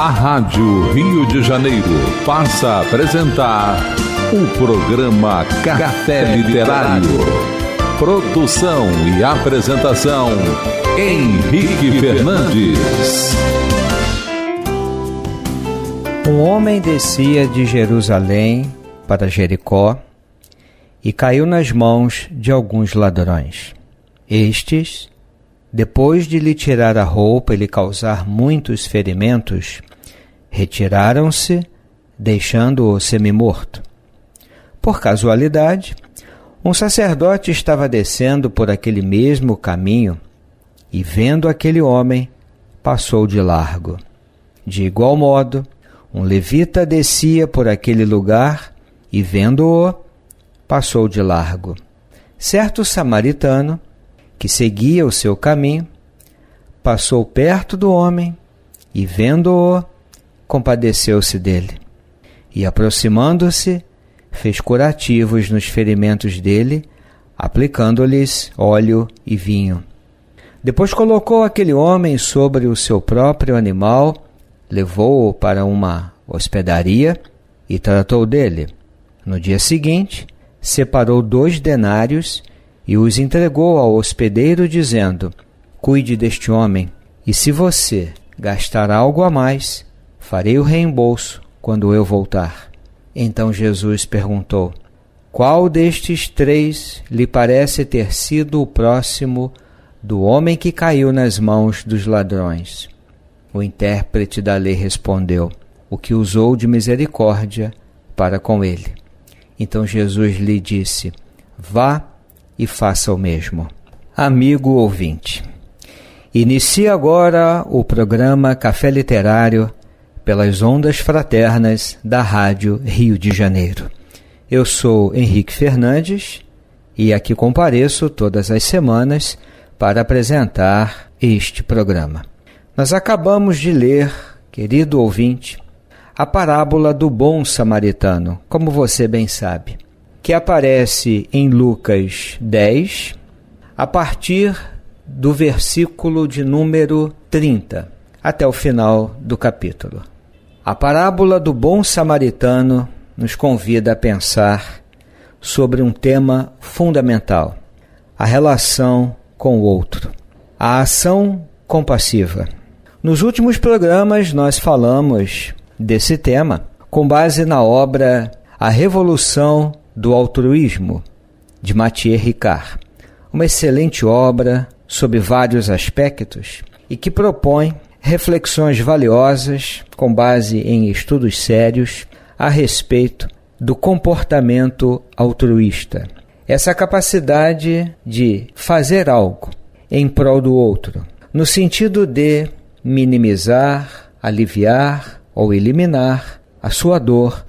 A Rádio Rio de Janeiro passa a apresentar o programa Café Literário. Produção e apresentação Henrique Fernandes. Um homem descia de Jerusalém para Jericó e caiu nas mãos de alguns ladrões. Estes, depois de lhe tirar a roupa e lhe causar muitos ferimentos, Retiraram-se, deixando-o semi-morto. Por casualidade, um sacerdote estava descendo por aquele mesmo caminho e, vendo aquele homem, passou de largo. De igual modo, um levita descia por aquele lugar e, vendo-o, passou de largo. Certo samaritano, que seguia o seu caminho, passou perto do homem e, vendo-o, compadeceu-se dele. E aproximando-se, fez curativos nos ferimentos dele, aplicando-lhes óleo e vinho. Depois colocou aquele homem sobre o seu próprio animal, levou-o para uma hospedaria e tratou dele. No dia seguinte, separou dois denários e os entregou ao hospedeiro, dizendo: Cuide deste homem, e se você gastar algo a mais, Farei o reembolso quando eu voltar. Então Jesus perguntou: Qual destes três lhe parece ter sido o próximo do homem que caiu nas mãos dos ladrões? O intérprete da lei respondeu: O que usou de misericórdia para com ele. Então Jesus lhe disse: Vá e faça o mesmo. Amigo ouvinte, inicia agora o programa Café Literário pelas ondas fraternas da Rádio Rio de Janeiro. Eu sou Henrique Fernandes e aqui compareço todas as semanas para apresentar este programa. Nós acabamos de ler, querido ouvinte, a parábola do bom samaritano, como você bem sabe, que aparece em Lucas 10, a partir do versículo de número 30 até o final do capítulo. A parábola do bom samaritano nos convida a pensar sobre um tema fundamental: a relação com o outro, a ação compassiva. Nos últimos programas, nós falamos desse tema com base na obra A Revolução do Altruísmo, de Mathieu Ricard. Uma excelente obra sobre vários aspectos e que propõe reflexões valiosas com base em estudos sérios a respeito do comportamento altruísta. Essa capacidade de fazer algo em prol do outro, no sentido de minimizar, aliviar ou eliminar a sua dor,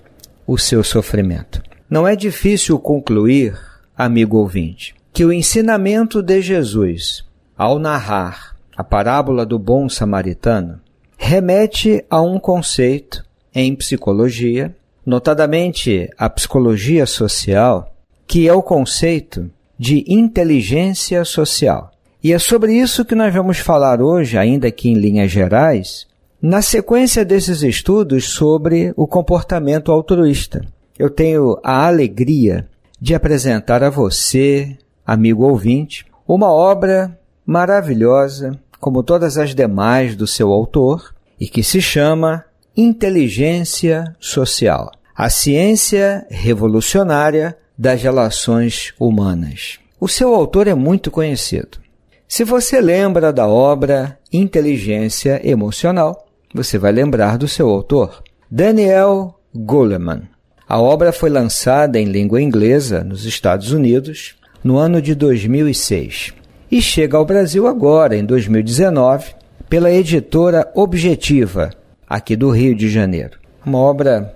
o seu sofrimento. Não é difícil concluir, amigo ouvinte, que o ensinamento de Jesus, ao narrar a parábola do bom samaritano, remete a um conceito em psicologia, notadamente a psicologia social, que é o conceito de inteligência social. E é sobre isso que nós vamos falar hoje, ainda aqui em linhas gerais, na sequência desses estudos sobre o comportamento altruísta. Eu tenho a alegria de apresentar a você, amigo ouvinte, uma obra maravilhosa como todas as demais do seu autor, e que se chama Inteligência Social A Ciência Revolucionária das Relações Humanas. O seu autor é muito conhecido. Se você lembra da obra Inteligência Emocional, você vai lembrar do seu autor, Daniel Goleman. A obra foi lançada em língua inglesa nos Estados Unidos no ano de 2006 e chega ao Brasil agora, em 2019, pela editora Objetiva, aqui do Rio de Janeiro. Uma obra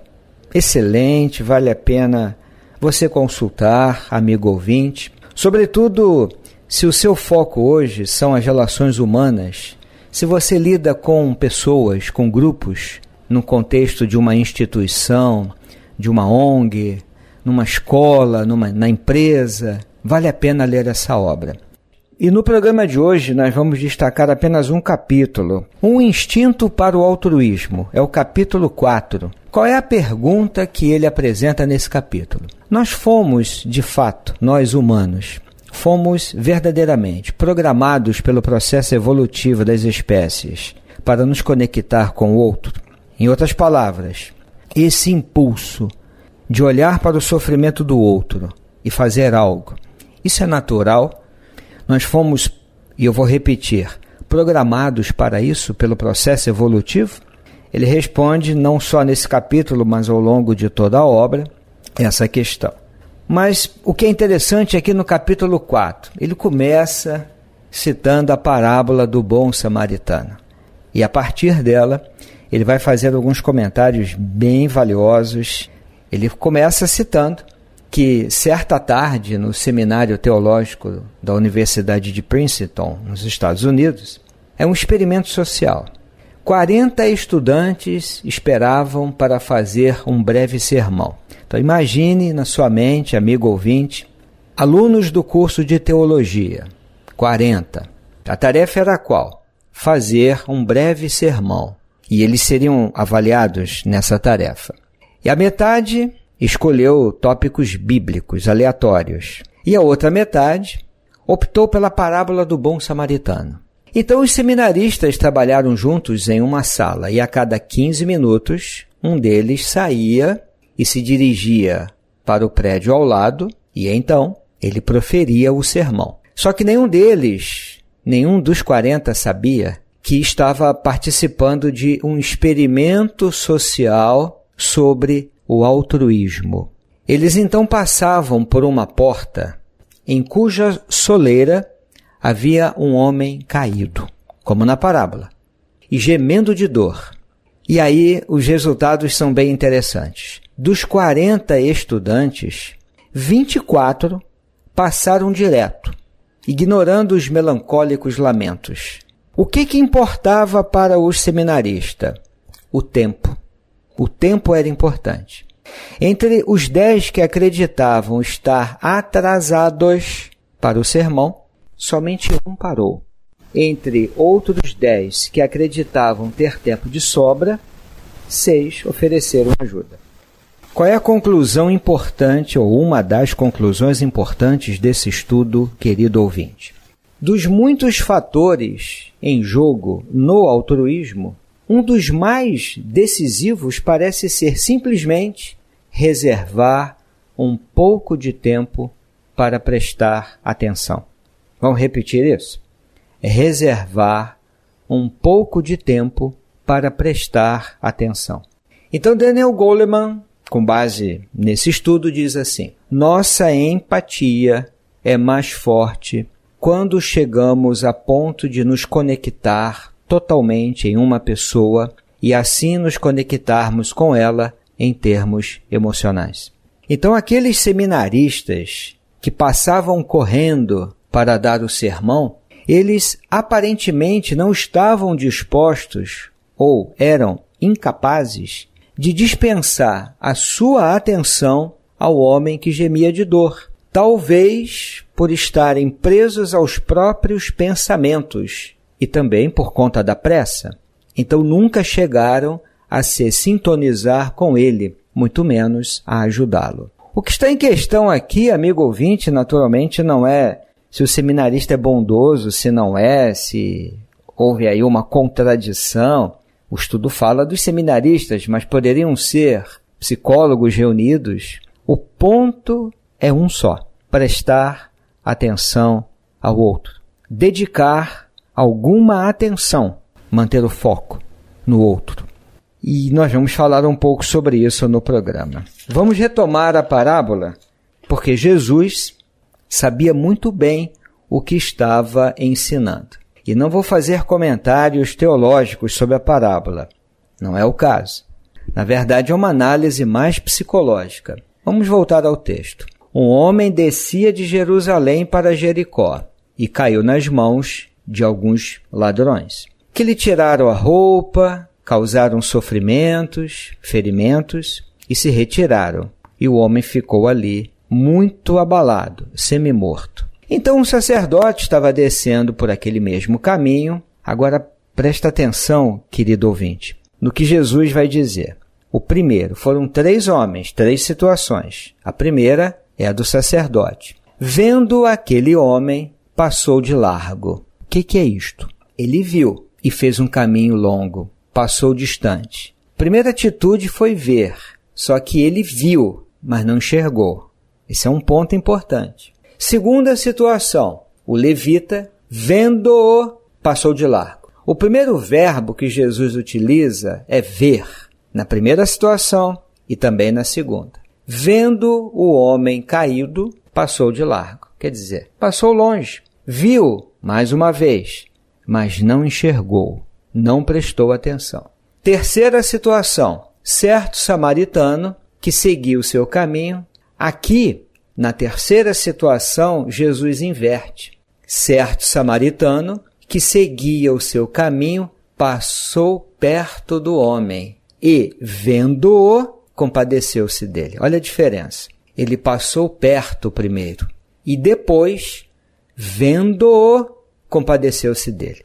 excelente, vale a pena você consultar, amigo ouvinte. Sobretudo se o seu foco hoje são as relações humanas, se você lida com pessoas, com grupos, no contexto de uma instituição, de uma ONG, numa escola, numa, na empresa, vale a pena ler essa obra. E no programa de hoje nós vamos destacar apenas um capítulo. Um instinto para o altruísmo, é o capítulo 4. Qual é a pergunta que ele apresenta nesse capítulo? Nós fomos, de fato, nós humanos, fomos verdadeiramente programados pelo processo evolutivo das espécies para nos conectar com o outro. Em outras palavras, esse impulso de olhar para o sofrimento do outro e fazer algo, isso é natural nós fomos, e eu vou repetir, programados para isso pelo processo evolutivo? Ele responde, não só nesse capítulo, mas ao longo de toda a obra, essa questão. Mas o que é interessante aqui é no capítulo 4, ele começa citando a parábola do bom samaritano. E a partir dela, ele vai fazer alguns comentários bem valiosos. Ele começa citando que certa tarde no seminário teológico da Universidade de Princeton, nos Estados Unidos, é um experimento social. 40 estudantes esperavam para fazer um breve sermão. Então imagine na sua mente, amigo ouvinte, alunos do curso de teologia, 40. A tarefa era qual? Fazer um breve sermão. E eles seriam avaliados nessa tarefa. E a metade escolheu tópicos bíblicos aleatórios. E a outra metade optou pela parábola do bom samaritano. Então os seminaristas trabalharam juntos em uma sala e a cada 15 minutos um deles saía e se dirigia para o prédio ao lado e então ele proferia o sermão. Só que nenhum deles, nenhum dos 40 sabia que estava participando de um experimento social sobre o altruísmo. Eles então passavam por uma porta em cuja soleira havia um homem caído, como na parábola, e gemendo de dor. E aí os resultados são bem interessantes. Dos 40 estudantes, 24 passaram direto, ignorando os melancólicos lamentos. O que, que importava para o seminarista? O tempo. O tempo era importante. Entre os dez que acreditavam estar atrasados para o sermão, somente um parou. Entre outros dez que acreditavam ter tempo de sobra, seis ofereceram ajuda. Qual é a conclusão importante, ou uma das conclusões importantes desse estudo, querido ouvinte? Dos muitos fatores em jogo no altruísmo, um dos mais decisivos parece ser simplesmente reservar um pouco de tempo para prestar atenção. Vamos repetir isso? Reservar um pouco de tempo para prestar atenção. Então, Daniel Goleman, com base nesse estudo, diz assim: nossa empatia é mais forte quando chegamos a ponto de nos conectar totalmente em uma pessoa e assim nos conectarmos com ela em termos emocionais. Então, aqueles seminaristas que passavam correndo para dar o sermão, eles aparentemente não estavam dispostos ou eram incapazes de dispensar a sua atenção ao homem que gemia de dor, talvez por estarem presos aos próprios pensamentos e também por conta da pressa. Então nunca chegaram a se sintonizar com ele, muito menos a ajudá-lo. O que está em questão aqui, amigo ouvinte, naturalmente não é se o seminarista é bondoso, se não é, se houve aí uma contradição. O estudo fala dos seminaristas, mas poderiam ser psicólogos reunidos. O ponto é um só: prestar atenção ao outro, dedicar alguma atenção, manter o foco no outro. E nós vamos falar um pouco sobre isso no programa. Vamos retomar a parábola, porque Jesus sabia muito bem o que estava ensinando. E não vou fazer comentários teológicos sobre a parábola. Não é o caso. Na verdade, é uma análise mais psicológica. Vamos voltar ao texto. Um homem descia de Jerusalém para Jericó e caiu nas mãos de alguns ladrões, que lhe tiraram a roupa, causaram sofrimentos, ferimentos e se retiraram. E o homem ficou ali, muito abalado, semi-morto. Então um sacerdote estava descendo por aquele mesmo caminho. Agora presta atenção, querido ouvinte, no que Jesus vai dizer. O primeiro foram três homens, três situações. A primeira é a do sacerdote. Vendo aquele homem, passou de largo que, que é isto? Ele viu e fez um caminho longo, passou distante. Primeira atitude foi ver, só que ele viu, mas não enxergou. Esse é um ponto importante. Segunda situação, o levita, vendo-o, passou de largo. O primeiro verbo que Jesus utiliza é ver, na primeira situação e também na segunda. Vendo o homem caído, passou de largo, quer dizer, passou longe. Viu, mais uma vez, mas não enxergou, não prestou atenção. Terceira situação: certo samaritano que seguiu seu caminho. Aqui, na terceira situação, Jesus inverte. Certo samaritano que seguia o seu caminho passou perto do homem e, vendo-o, compadeceu-se dele. Olha a diferença. Ele passou perto primeiro e depois, vendo-o, compadeceu-se dele.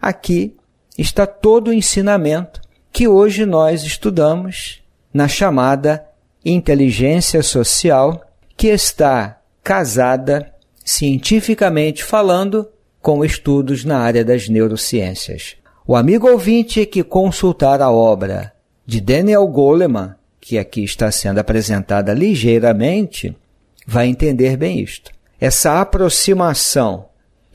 Aqui está todo o ensinamento que hoje nós estudamos na chamada inteligência social, que está casada, cientificamente falando, com estudos na área das neurociências. O amigo ouvinte que consultar a obra de Daniel Goleman, que aqui está sendo apresentada ligeiramente, vai entender bem isto. Essa aproximação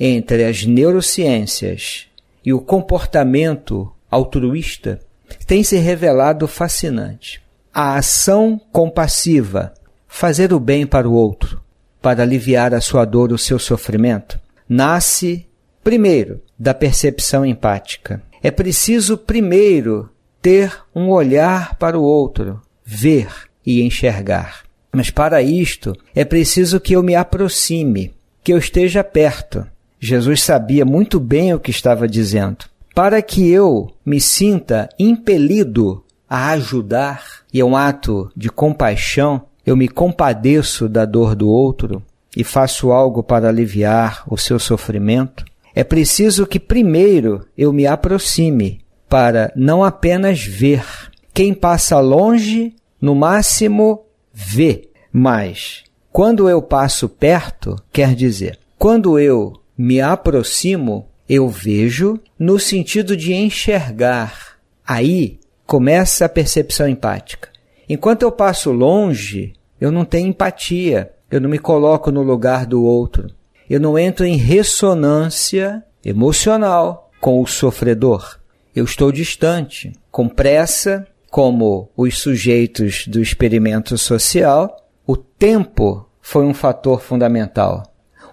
entre as neurociências e o comportamento altruísta tem se revelado fascinante. A ação compassiva, fazer o bem para o outro, para aliviar a sua dor ou seu sofrimento, nasce primeiro da percepção empática. É preciso primeiro ter um olhar para o outro, ver e enxergar. Mas para isto é preciso que eu me aproxime, que eu esteja perto, Jesus sabia muito bem o que estava dizendo. Para que eu me sinta impelido a ajudar, e é um ato de compaixão, eu me compadeço da dor do outro e faço algo para aliviar o seu sofrimento, é preciso que primeiro eu me aproxime para não apenas ver. Quem passa longe, no máximo, vê. Mas quando eu passo perto, quer dizer, quando eu me aproximo, eu vejo no sentido de enxergar. Aí começa a percepção empática. Enquanto eu passo longe, eu não tenho empatia, eu não me coloco no lugar do outro, eu não entro em ressonância emocional com o sofredor. Eu estou distante, com pressa, como os sujeitos do experimento social. O tempo foi um fator fundamental.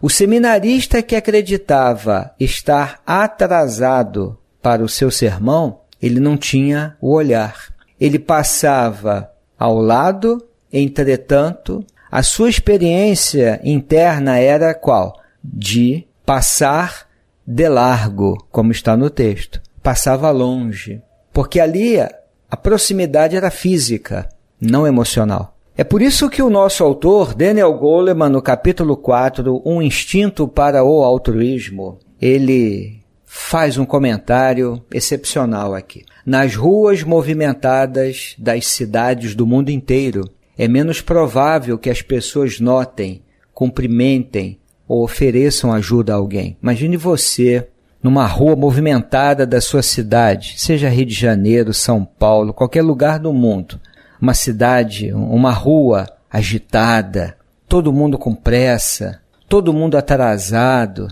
O seminarista que acreditava estar atrasado para o seu sermão, ele não tinha o olhar. Ele passava ao lado, entretanto, a sua experiência interna era qual? De passar de largo, como está no texto. Passava longe. Porque ali a proximidade era física, não emocional. É por isso que o nosso autor, Daniel Goleman, no capítulo 4, Um Instinto para o Altruísmo, ele faz um comentário excepcional aqui. Nas ruas movimentadas das cidades do mundo inteiro, é menos provável que as pessoas notem, cumprimentem ou ofereçam ajuda a alguém. Imagine você numa rua movimentada da sua cidade, seja Rio de Janeiro, São Paulo, qualquer lugar do mundo uma cidade, uma rua agitada, todo mundo com pressa, todo mundo atrasado,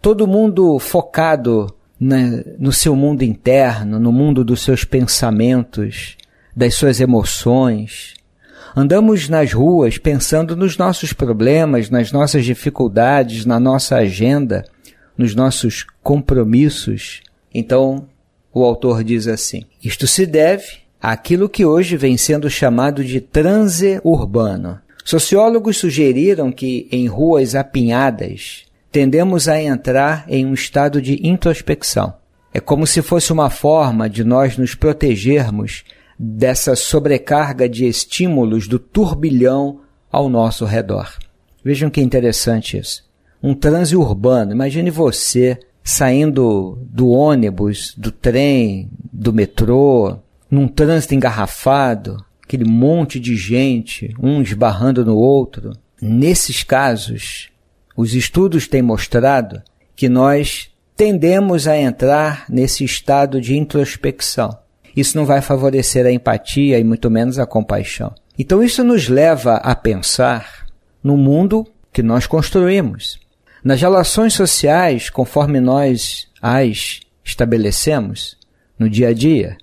todo mundo focado na, no seu mundo interno, no mundo dos seus pensamentos, das suas emoções. Andamos nas ruas pensando nos nossos problemas, nas nossas dificuldades, na nossa agenda, nos nossos compromissos. Então, o autor diz assim: Isto se deve aquilo que hoje vem sendo chamado de transe urbano. Sociólogos sugeriram que em ruas apinhadas tendemos a entrar em um estado de introspecção. É como se fosse uma forma de nós nos protegermos dessa sobrecarga de estímulos do turbilhão ao nosso redor. Vejam que interessante isso. Um transe urbano. Imagine você saindo do ônibus, do trem, do metrô, num trânsito engarrafado, aquele monte de gente, um esbarrando no outro. Nesses casos, os estudos têm mostrado que nós tendemos a entrar nesse estado de introspecção. Isso não vai favorecer a empatia e muito menos a compaixão. Então, isso nos leva a pensar no mundo que nós construímos. Nas relações sociais, conforme nós as estabelecemos no dia a dia,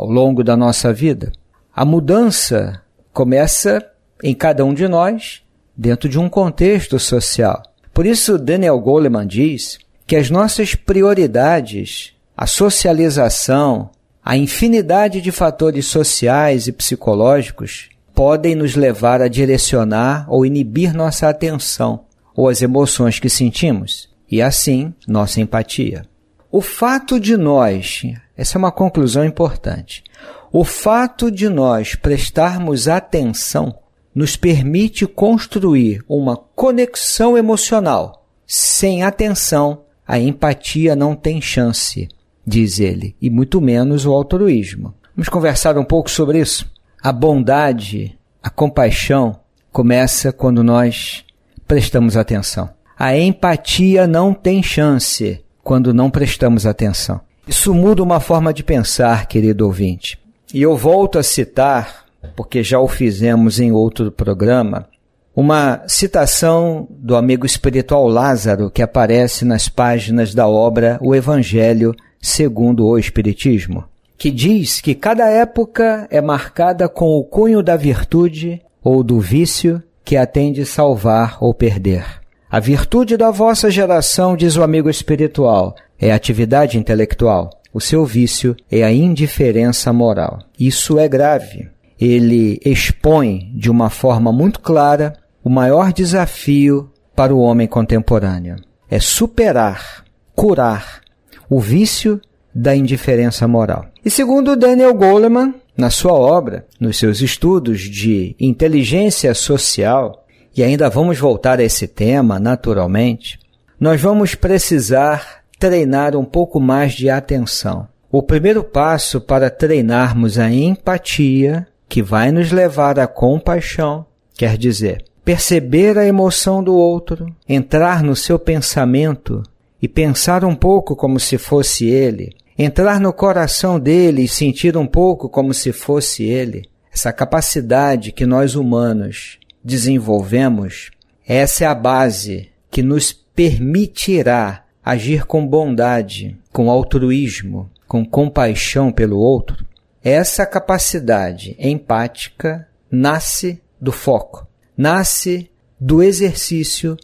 ao longo da nossa vida. A mudança começa em cada um de nós, dentro de um contexto social. Por isso, Daniel Goleman diz que as nossas prioridades, a socialização, a infinidade de fatores sociais e psicológicos podem nos levar a direcionar ou inibir nossa atenção ou as emoções que sentimos, e assim nossa empatia. O fato de nós, essa é uma conclusão importante, o fato de nós prestarmos atenção nos permite construir uma conexão emocional. Sem atenção, a empatia não tem chance, diz ele, e muito menos o altruísmo. Vamos conversar um pouco sobre isso? A bondade, a compaixão, começa quando nós prestamos atenção. A empatia não tem chance quando não prestamos atenção. Isso muda uma forma de pensar, querido ouvinte. E eu volto a citar, porque já o fizemos em outro programa, uma citação do amigo espiritual Lázaro que aparece nas páginas da obra O Evangelho segundo o Espiritismo, que diz que cada época é marcada com o cunho da virtude ou do vício que a salvar ou perder. A virtude da vossa geração, diz o amigo espiritual, é a atividade intelectual. O seu vício é a indiferença moral. Isso é grave. Ele expõe de uma forma muito clara o maior desafio para o homem contemporâneo. É superar, curar o vício da indiferença moral. E segundo Daniel Goleman, na sua obra, nos seus estudos de inteligência social, e ainda vamos voltar a esse tema naturalmente, nós vamos precisar treinar um pouco mais de atenção. O primeiro passo para treinarmos a empatia, que vai nos levar à compaixão, quer dizer, perceber a emoção do outro, entrar no seu pensamento e pensar um pouco como se fosse ele, entrar no coração dele e sentir um pouco como se fosse ele. Essa capacidade que nós humanos desenvolvemos, essa é a base que nos permitirá agir com bondade, com altruísmo, com compaixão pelo outro. Essa capacidade empática nasce do foco, nasce do exercício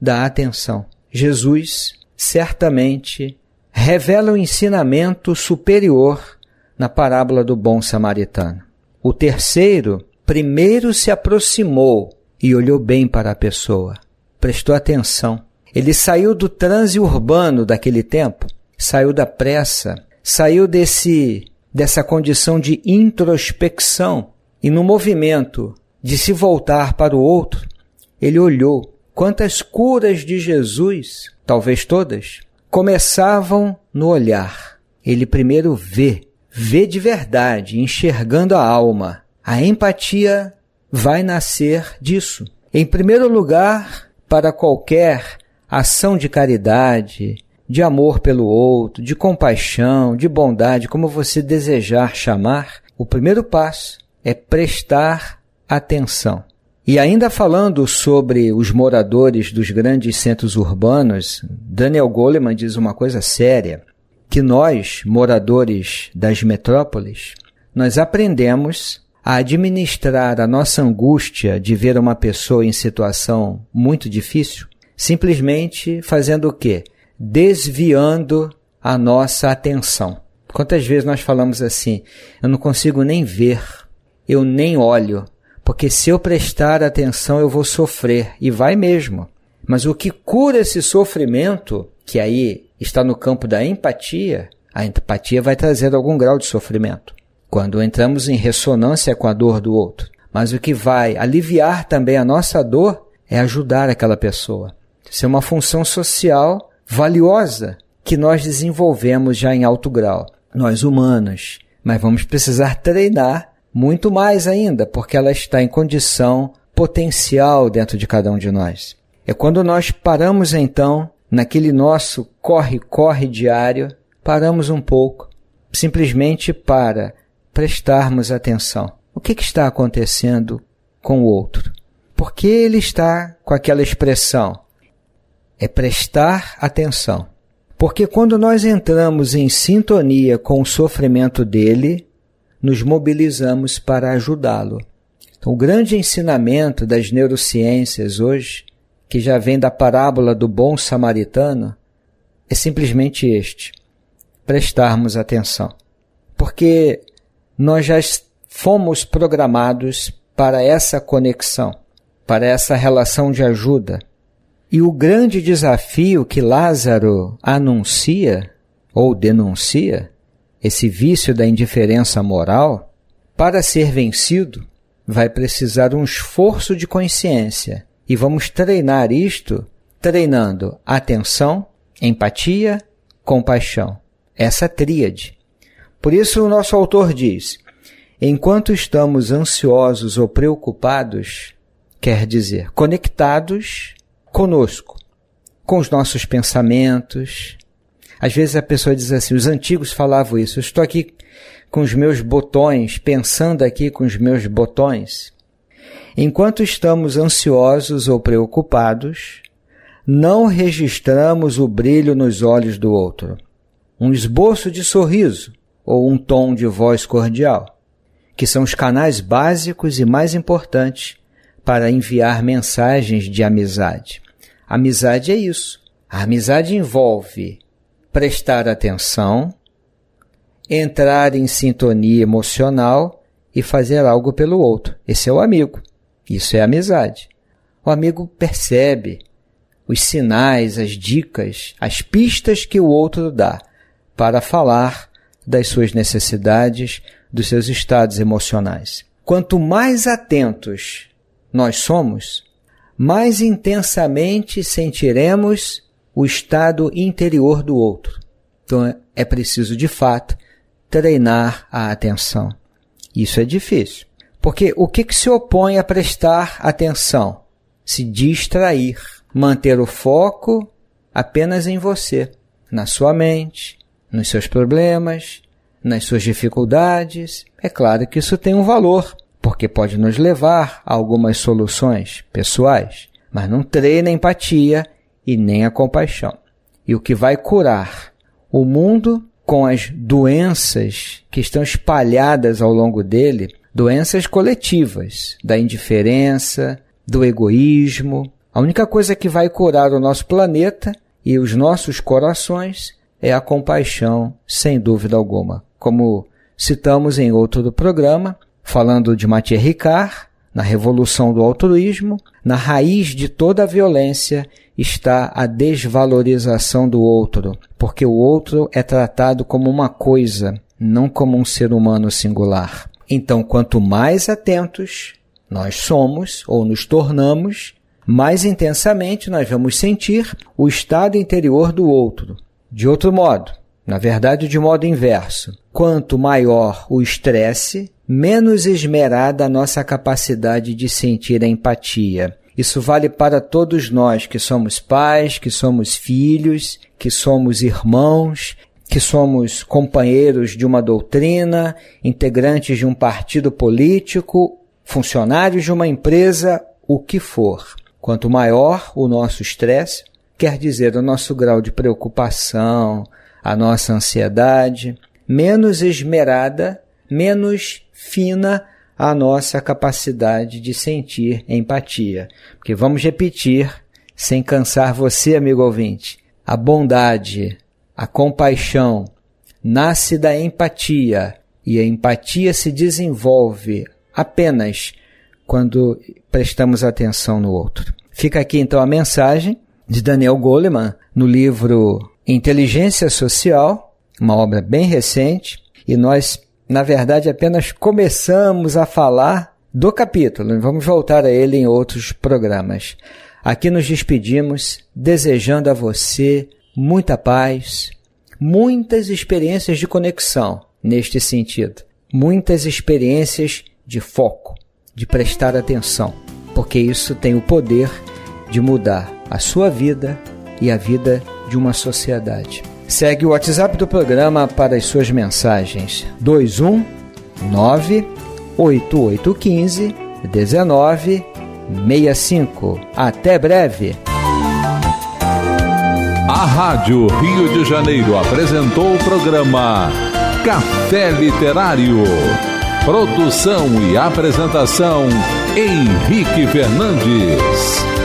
da atenção. Jesus certamente revela um ensinamento superior na parábola do bom samaritano. O terceiro primeiro se aproximou e olhou bem para a pessoa, prestou atenção. Ele saiu do transe urbano daquele tempo, saiu da pressa, saiu desse dessa condição de introspecção e no movimento de se voltar para o outro, ele olhou quantas curas de Jesus, talvez todas, começavam no olhar. Ele primeiro vê, vê de verdade, enxergando a alma. A empatia vai nascer disso. Em primeiro lugar, para qualquer ação de caridade, de amor pelo outro, de compaixão, de bondade, como você desejar chamar, o primeiro passo é prestar atenção. E ainda falando sobre os moradores dos grandes centros urbanos, Daniel Goleman diz uma coisa séria, que nós, moradores das metrópoles, nós aprendemos a administrar a nossa angústia de ver uma pessoa em situação muito difícil? Simplesmente fazendo o quê? Desviando a nossa atenção. Quantas vezes nós falamos assim? Eu não consigo nem ver, eu nem olho, porque se eu prestar atenção eu vou sofrer, e vai mesmo. Mas o que cura esse sofrimento, que aí está no campo da empatia, a empatia vai trazendo algum grau de sofrimento quando entramos em ressonância com a dor do outro. Mas o que vai aliviar também a nossa dor é ajudar aquela pessoa. Isso é uma função social valiosa que nós desenvolvemos já em alto grau, nós humanos. Mas vamos precisar treinar muito mais ainda, porque ela está em condição potencial dentro de cada um de nós. É quando nós paramos então, naquele nosso corre-corre diário, paramos um pouco, simplesmente para prestarmos atenção. O que, que está acontecendo com o outro? Por que ele está com aquela expressão? É prestar atenção. Porque quando nós entramos em sintonia com o sofrimento dele, nos mobilizamos para ajudá-lo. Então, o grande ensinamento das neurociências hoje, que já vem da parábola do bom samaritano, é simplesmente este: prestarmos atenção. Porque nós já fomos programados para essa conexão, para essa relação de ajuda. E o grande desafio que Lázaro anuncia ou denuncia, esse vício da indiferença moral, para ser vencido, vai precisar um esforço de consciência. E vamos treinar isto treinando atenção, empatia, compaixão. Essa tríade. Por isso, o nosso autor diz: enquanto estamos ansiosos ou preocupados, quer dizer, conectados conosco, com os nossos pensamentos. Às vezes a pessoa diz assim: os antigos falavam isso, eu estou aqui com os meus botões, pensando aqui com os meus botões. Enquanto estamos ansiosos ou preocupados, não registramos o brilho nos olhos do outro. Um esboço de sorriso, ou um tom de voz cordial, que são os canais básicos e mais importantes para enviar mensagens de amizade. Amizade é isso. A amizade envolve prestar atenção, entrar em sintonia emocional e fazer algo pelo outro. Esse é o amigo. Isso é amizade. O amigo percebe os sinais, as dicas, as pistas que o outro dá para falar das suas necessidades, dos seus estados emocionais. Quanto mais atentos nós somos, mais intensamente sentiremos o estado interior do outro. Então é preciso, de fato, treinar a atenção. Isso é difícil. Porque o que, que se opõe a prestar atenção? Se distrair, manter o foco apenas em você, na sua mente, nos seus problemas, nas suas dificuldades. É claro que isso tem um valor, porque pode nos levar a algumas soluções pessoais, mas não treina a empatia e nem a compaixão. E o que vai curar o mundo com as doenças que estão espalhadas ao longo dele, doenças coletivas, da indiferença, do egoísmo. A única coisa que vai curar o nosso planeta e os nossos corações é a compaixão, sem dúvida alguma. Como citamos em outro programa, falando de Mathieu Ricard, na revolução do altruísmo, na raiz de toda a violência está a desvalorização do outro, porque o outro é tratado como uma coisa, não como um ser humano singular. Então, quanto mais atentos nós somos ou nos tornamos, mais intensamente nós vamos sentir o estado interior do outro, de outro modo, na verdade de modo inverso, quanto maior o estresse, menos esmerada a nossa capacidade de sentir a empatia. Isso vale para todos nós que somos pais, que somos filhos, que somos irmãos, que somos companheiros de uma doutrina, integrantes de um partido político, funcionários de uma empresa, o que for. Quanto maior o nosso estresse, quer dizer, o nosso grau de preocupação, a nossa ansiedade, menos esmerada, menos fina a nossa capacidade de sentir empatia. Porque vamos repetir, sem cansar você, amigo ouvinte, a bondade, a compaixão nasce da empatia e a empatia se desenvolve apenas quando prestamos atenção no outro. Fica aqui então a mensagem de Daniel Goleman no livro Inteligência Social, uma obra bem recente, e nós, na verdade, apenas começamos a falar do capítulo. Vamos voltar a ele em outros programas. Aqui nos despedimos, desejando a você muita paz, muitas experiências de conexão neste sentido, muitas experiências de foco, de prestar atenção, porque isso tem o poder de de mudar a sua vida e a vida de uma sociedade. Segue o WhatsApp do programa para as suas mensagens: 219 8815 1965. Até breve. A Rádio Rio de Janeiro apresentou o programa Café Literário. Produção e apresentação Henrique Fernandes.